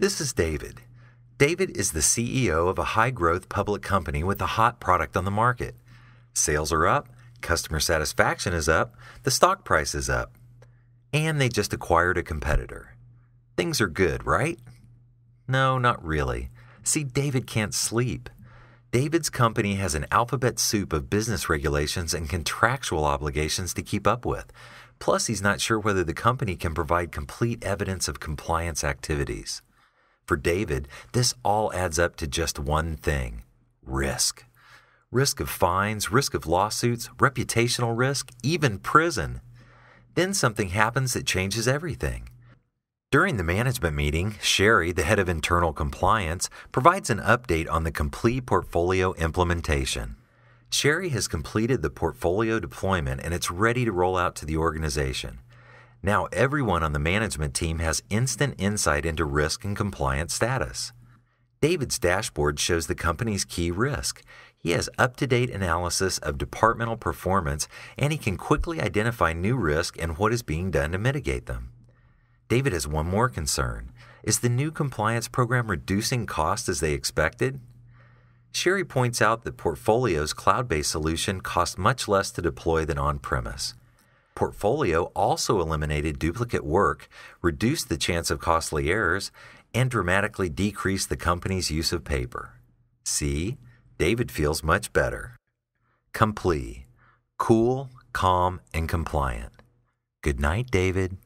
This is David. David is the CEO of a high growth public company with a hot product on the market. Sales are up, customer satisfaction is up, the stock price is up, and they just acquired a competitor. Things are good, right? No, not really. See, David can't sleep. David's company has an alphabet soup of business regulations and contractual obligations to keep up with. Plus, he's not sure whether the company can provide complete evidence of compliance activities. For David, this all adds up to just one thing risk. Risk of fines, risk of lawsuits, reputational risk, even prison. Then something happens that changes everything. During the management meeting, Sherry, the head of internal compliance, provides an update on the complete portfolio implementation. Sherry has completed the portfolio deployment and it's ready to roll out to the organization. Now everyone on the management team has instant insight into risk and compliance status. David's dashboard shows the company's key risk. He has up to date analysis of departmental performance and he can quickly identify new risk and what is being done to mitigate them. David has one more concern. Is the new compliance program reducing cost as they expected? Sherry points out that Portfolio's cloud based solution costs much less to deploy than on premise. Portfolio also eliminated duplicate work, reduced the chance of costly errors, and dramatically decreased the company's use of paper. See, David feels much better. Complete. Cool, calm, and compliant. Good night, David.